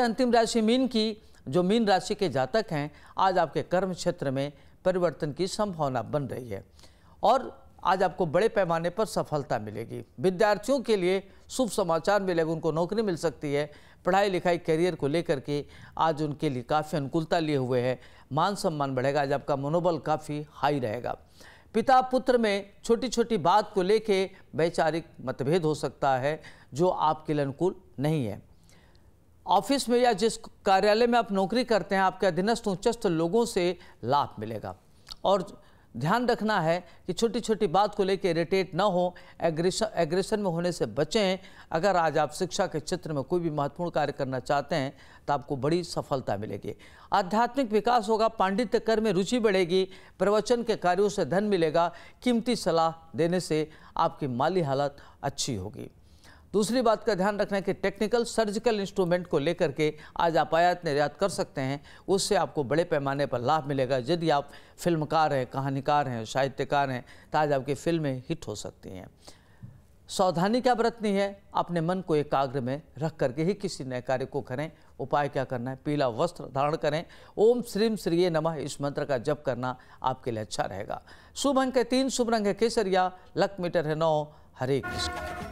अंतिम राशि मीन की जो मीन राशि के जातक हैं आज आपके कर्म क्षेत्र में परिवर्तन की संभावना बन रही है और आज आपको बड़े पैमाने पर सफलता मिलेगी विद्यार्थियों के लिए शुभ समाचार मिलेगा उनको नौकरी मिल सकती है पढ़ाई लिखाई करियर को लेकर के आज उनके लिए काफ़ी अनुकूलता लिए हुए हैं मान सम्मान बढ़ेगा आज आपका मनोबल काफ़ी हाई रहेगा पिता पुत्र में छोटी छोटी बात को लेके वैचारिक मतभेद हो सकता है जो आपके लिए अनुकूल नहीं है ऑफिस में या जिस कार्यालय में आप नौकरी करते हैं आपके अधीनस्थ उच्चस्थ लोगों से लाभ मिलेगा और ध्यान रखना है कि छोटी छोटी बात को लेकर इरिटेट ना हो एग्रेशन एग्रेशन में होने से बचें अगर आज आप शिक्षा के क्षेत्र में कोई भी महत्वपूर्ण कार्य करना चाहते हैं तो आपको बड़ी सफलता मिलेगी आध्यात्मिक विकास होगा पांडित्य कर में रुचि बढ़ेगी प्रवचन के कार्यों से धन मिलेगा कीमती सलाह देने से आपकी माली हालत अच्छी होगी दूसरी बात का ध्यान रखना है कि टेक्निकल सर्जिकल इंस्ट्रूमेंट को लेकर के आज आप आयात निर्यात कर सकते हैं उससे आपको बड़े पैमाने पर लाभ मिलेगा यदि आप फिल्मकार हैं कहानीकार हैं साहित्यकार हैं तो आज आपकी फिल्में हिट हो सकती हैं सावधानी क्या बरतनी है अपने मन को एकाग्र में रख करके ही किसी नए कार्य को करें उपाय क्या करना है पीला वस्त्र धारण करें ओम श्रीम श्रीय नमः इस मंत्र का जप करना आपके लिए अच्छा रहेगा शुभ अंक है तीन शुभ रंग है केसरिया लक मीटर है नौ हरे कृष्ण